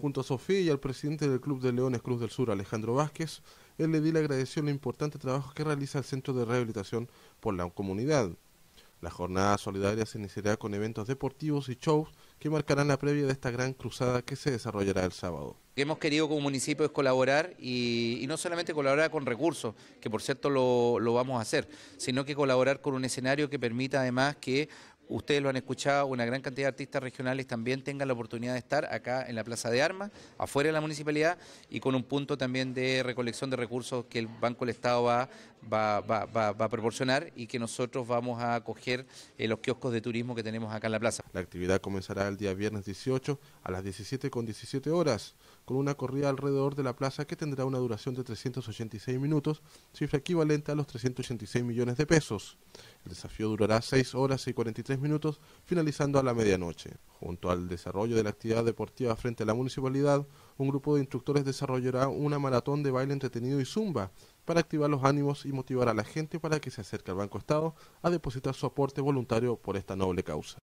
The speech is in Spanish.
Junto a Sofía y al presidente del Club de Leones Cruz del Sur, Alejandro Vázquez, él le agradeció el importante trabajo que realiza el Centro de Rehabilitación por la comunidad. La jornada solidaria se iniciará con eventos deportivos y shows que marcarán la previa de esta gran cruzada que se desarrollará el sábado. que Hemos querido como municipio es colaborar y, y no solamente colaborar con recursos, que por cierto lo, lo, vamos a hacer, sino que colaborar con un escenario que permita además que ustedes lo han escuchado, una gran cantidad de artistas regionales también tengan la oportunidad de estar acá en la Plaza de Armas, afuera de la municipalidad y con un punto también de recolección de recursos que el Banco del Estado va, va, a proporcionar y que nosotros vamos a acoger en los kioscos de turismo que tenemos acá en la plaza. La actividad comenzará el día viernes 18 a las 17 con 17 horas, con una corrida alrededor de la plaza que tendrá una duración de 386 minutos, cifra equivalente a los 386 millones de pesos. El desafío durará 6 horas y 43 minutos, finalizando a la medianoche. Junto al desarrollo de la actividad deportiva frente a la municipalidad, un grupo de instructores desarrollará una maratón de baile entretenido y zumba para activar los ánimos y motivar a la gente para que se acerque al Banco Estado a depositar su aporte voluntario por esta noble causa.